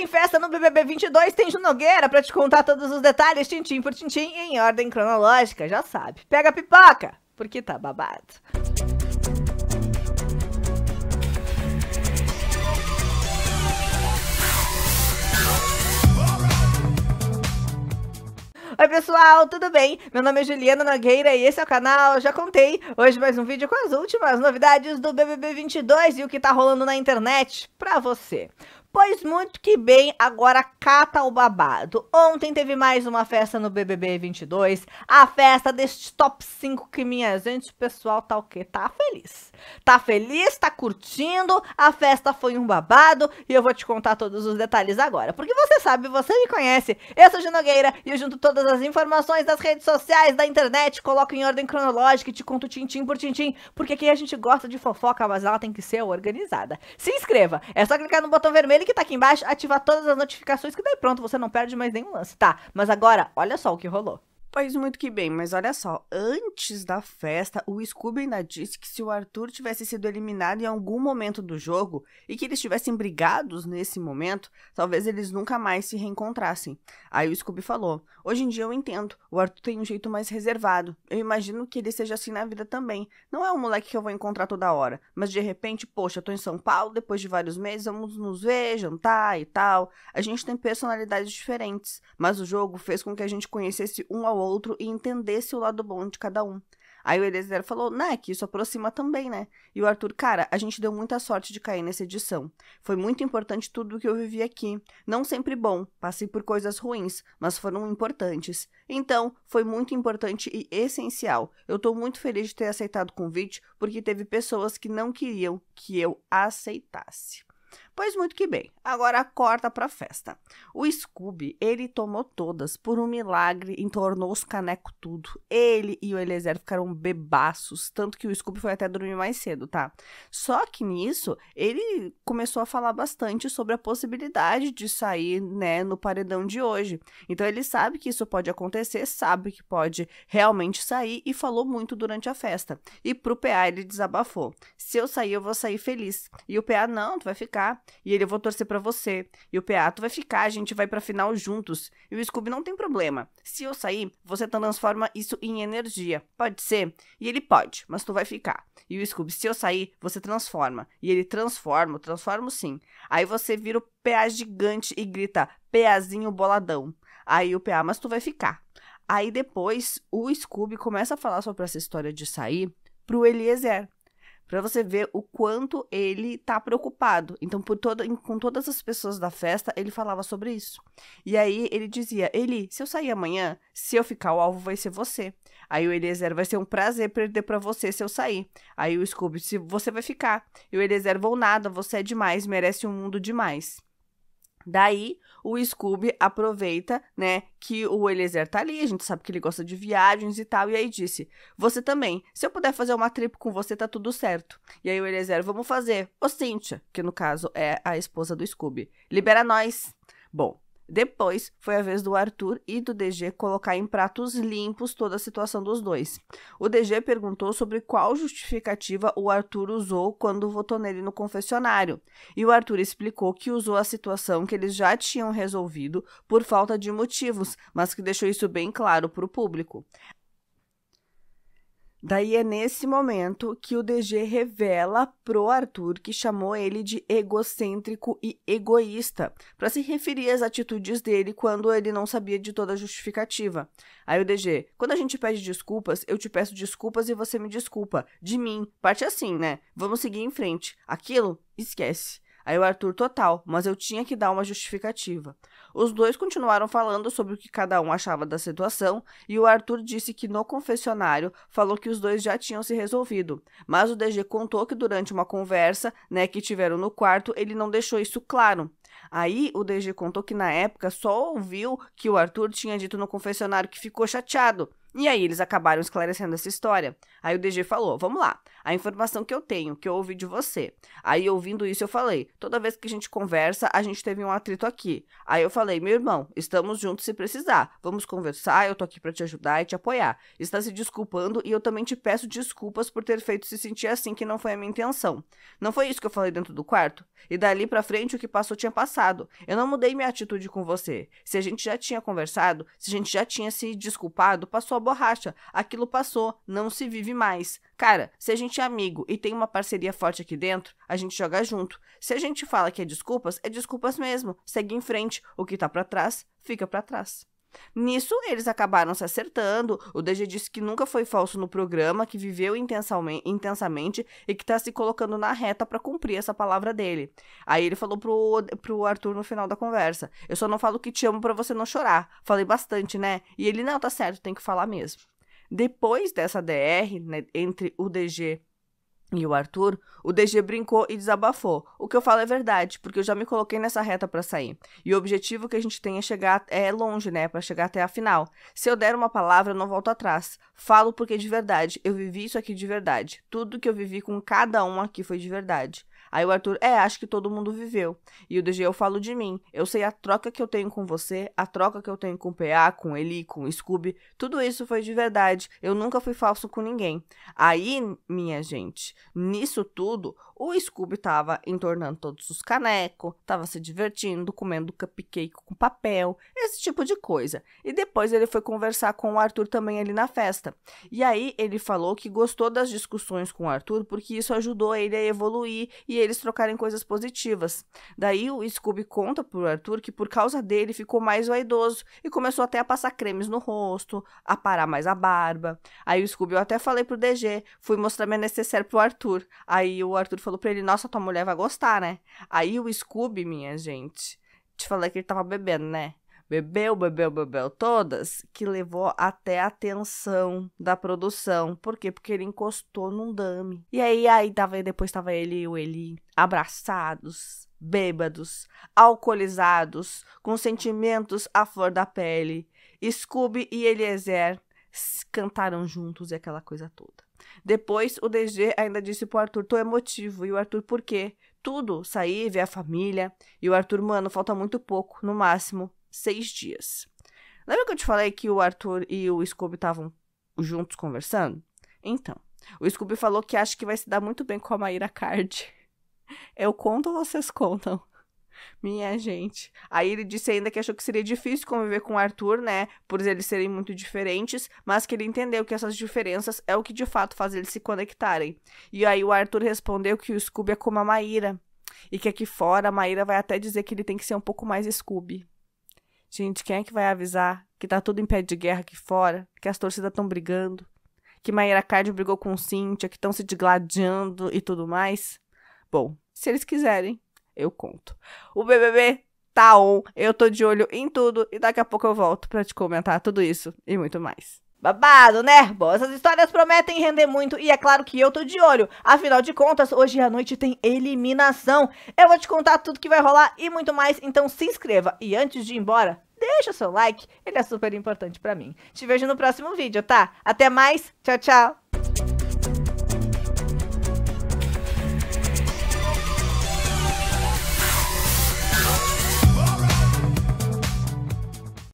tem festa no BBB 22, tem Junogueira pra te contar todos os detalhes, tintim por tintim, em ordem cronológica, já sabe. Pega a pipoca, porque tá babado. Oi pessoal, tudo bem? Meu nome é Juliana Nogueira e esse é o canal Já Contei. Hoje mais um vídeo com as últimas novidades do BBB 22 e o que tá rolando na internet pra você. Pois muito que bem, agora cata o babado. Ontem teve mais uma festa no BBB 22, a festa deste top 5 que minha gente, o pessoal tá o quê? Tá feliz. Tá feliz, tá curtindo, a festa foi um babado e eu vou te contar todos os detalhes agora. Porque você sabe, você me conhece, eu sou Gino Nogueira e eu junto todas as informações das redes sociais, da internet, coloco em ordem cronológica e te conto tintim por tintim, porque aqui a gente gosta de fofoca, mas ela tem que ser organizada. Se inscreva, é só clicar no botão vermelho ele que tá aqui embaixo, ativar todas as notificações, que daí pronto, você não perde mais nenhum lance. Tá, mas agora, olha só o que rolou. Pois muito que bem, mas olha só, antes da festa, o Scooby ainda disse que se o Arthur tivesse sido eliminado em algum momento do jogo e que eles tivessem brigados nesse momento, talvez eles nunca mais se reencontrassem. Aí o Scooby falou: Hoje em dia eu entendo, o Arthur tem um jeito mais reservado. Eu imagino que ele seja assim na vida também. Não é um moleque que eu vou encontrar toda hora, mas de repente, poxa, tô em São Paulo, depois de vários meses, vamos nos ver, jantar e tal. A gente tem personalidades diferentes, mas o jogo fez com que a gente conhecesse um ao outro e entendesse o lado bom de cada um. Aí o Eliezer falou, né, que isso aproxima também, né? E o Arthur, cara, a gente deu muita sorte de cair nessa edição. Foi muito importante tudo o que eu vivi aqui. Não sempre bom, passei por coisas ruins, mas foram importantes. Então, foi muito importante e essencial. Eu tô muito feliz de ter aceitado o convite, porque teve pessoas que não queriam que eu aceitasse. Pois muito que bem, agora corta a festa. O Scooby, ele tomou todas, por um milagre, entornou os caneco tudo. Ele e o Eliezer ficaram bebaços, tanto que o Scooby foi até dormir mais cedo, tá? Só que nisso, ele começou a falar bastante sobre a possibilidade de sair, né, no paredão de hoje. Então ele sabe que isso pode acontecer, sabe que pode realmente sair e falou muito durante a festa. E pro PA ele desabafou: "Se eu sair, eu vou sair feliz". E o PA: "Não, tu vai ficar". E ele, eu vou torcer para você. E o PA, tu vai ficar, a gente vai pra final juntos. E o Scooby, não tem problema. Se eu sair, você transforma isso em energia. Pode ser? E ele, pode, mas tu vai ficar. E o Scooby, se eu sair, você transforma. E ele, transforma, transforma sim. Aí você vira o PA gigante e grita, PAzinho boladão. Aí o PA, mas tu vai ficar. Aí depois, o Scooby começa a falar sobre essa história de sair pro Eliezer para você ver o quanto ele tá preocupado. Então, por todo, com todas as pessoas da festa, ele falava sobre isso. E aí ele dizia: Eli, se eu sair amanhã, se eu ficar, o alvo vai ser você. Aí o Eliezer vai ser um prazer perder para você se eu sair. Aí o Scooby, se você vai ficar. E o Eliezer, vou nada, você é demais, merece um mundo demais. Daí, o Scooby aproveita, né, que o Eliezer tá ali, a gente sabe que ele gosta de viagens e tal, e aí disse, você também, se eu puder fazer uma trip com você, tá tudo certo. E aí o Eliezer, vamos fazer. Ô, Cíntia, que no caso é a esposa do Scooby, libera nós. Bom, depois foi a vez do Arthur e do DG colocar em pratos limpos toda a situação dos dois. O DG perguntou sobre qual justificativa o Arthur usou quando votou nele no confessionário, e o Arthur explicou que usou a situação que eles já tinham resolvido por falta de motivos, mas que deixou isso bem claro para o público. Daí é nesse momento que o DG revela pro Arthur que chamou ele de egocêntrico e egoísta, para se referir às atitudes dele quando ele não sabia de toda a justificativa. Aí o DG, quando a gente pede desculpas, eu te peço desculpas e você me desculpa. De mim, parte assim, né? Vamos seguir em frente. Aquilo, esquece. Aí o Arthur, total, mas eu tinha que dar uma justificativa. Os dois continuaram falando sobre o que cada um achava da situação e o Arthur disse que no confessionário falou que os dois já tinham se resolvido, mas o DG contou que durante uma conversa, né, que tiveram no quarto, ele não deixou isso claro. Aí o DG contou que na época só ouviu que o Arthur tinha dito no confessionário que ficou chateado, e aí eles acabaram esclarecendo essa história. Aí o DG falou: "Vamos lá. A informação que eu tenho, que eu ouvi de você. Aí ouvindo isso eu falei: toda vez que a gente conversa, a gente teve um atrito aqui. Aí eu falei: "Meu irmão, estamos juntos se precisar. Vamos conversar, eu tô aqui para te ajudar e te apoiar. Está se desculpando e eu também te peço desculpas por ter feito se sentir assim que não foi a minha intenção. Não foi isso que eu falei dentro do quarto? E dali para frente o que passou tinha passado. Eu não mudei minha atitude com você. Se a gente já tinha conversado, se a gente já tinha se desculpado, passou a borracha. Aquilo passou, não se vive mais. Cara, se a gente é amigo e tem uma parceria forte aqui dentro, a gente joga junto. Se a gente fala que é desculpas, é desculpas mesmo. Segue em frente. O que tá para trás, fica para trás. Nisso, eles acabaram se acertando. O DG disse que nunca foi falso no programa, que viveu intensamente e que está se colocando na reta para cumprir essa palavra dele. Aí ele falou pro, pro Arthur no final da conversa: Eu só não falo que te amo para você não chorar. Falei bastante, né? E ele: Não, tá certo, tem que falar mesmo. Depois dessa DR né, entre o DG e o Arthur, o DG brincou e desabafou. O que eu falo é verdade, porque eu já me coloquei nessa reta para sair. E o objetivo que a gente tem é chegar é longe, né, para chegar até a final. Se eu der uma palavra, eu não volto atrás. Falo porque é de verdade, eu vivi isso aqui de verdade. Tudo que eu vivi com cada um aqui foi de verdade. Aí o Arthur, é, acho que todo mundo viveu. E o DG, eu falo de mim. Eu sei a troca que eu tenho com você, a troca que eu tenho com o PA, com Eli, com o Scooby. Tudo isso foi de verdade. Eu nunca fui falso com ninguém. Aí, minha gente, Nisso tudo, o Scooby tava entornando todos os canecos, tava se divertindo, comendo cupcake com papel, esse tipo de coisa. E depois ele foi conversar com o Arthur também ali na festa. E aí ele falou que gostou das discussões com o Arthur porque isso ajudou ele a evoluir e eles trocarem coisas positivas. Daí o Scooby conta pro Arthur que por causa dele ficou mais vaidoso e começou até a passar cremes no rosto, a parar mais a barba. Aí o Scooby, eu até falei pro DG, fui mostrar minha necessaire pro Arthur. Aí o Arthur falou falou pra ele, nossa, tua mulher vai gostar, né? Aí o Scooby, minha gente, te falei que ele tava bebendo, né? Bebeu, bebeu, bebeu todas, que levou até a atenção da produção. Por quê? Porque ele encostou num dame. E aí, aí tava, depois tava ele e o Eli abraçados, bêbados, alcoolizados, com sentimentos à flor da pele. Scooby e Eliezer cantaram juntos e aquela coisa toda. Depois, o DG ainda disse pro Arthur: tô emotivo. E o Arthur, por quê? Tudo, sair, ver a família. E o Arthur, mano, falta muito pouco, no máximo seis dias. Lembra que eu te falei que o Arthur e o Scooby estavam juntos conversando? Então, o Scooby falou que acha que vai se dar muito bem com a Maíra Card. Eu conto ou vocês contam? Minha gente. Aí ele disse ainda que achou que seria difícil conviver com o Arthur, né? Por eles serem muito diferentes, mas que ele entendeu que essas diferenças é o que de fato faz eles se conectarem. E aí o Arthur respondeu que o Scooby é como a Maíra. E que aqui fora a Maíra vai até dizer que ele tem que ser um pouco mais Scooby. Gente, quem é que vai avisar que tá tudo em pé de guerra aqui fora? Que as torcidas estão brigando? Que Maíra Cardi brigou com Cíntia, que estão se digladiando e tudo mais? Bom, se eles quiserem, eu conto. O BBB tá on, eu tô de olho em tudo e daqui a pouco eu volto para te comentar tudo isso e muito mais. Babado, né? Bom, essas histórias prometem render muito e é claro que eu tô de olho. Afinal de contas, hoje à noite tem eliminação. Eu vou te contar tudo que vai rolar e muito mais, então se inscreva. E antes de ir embora, deixa o seu like, ele é super importante para mim. Te vejo no próximo vídeo, tá? Até mais, tchau, tchau!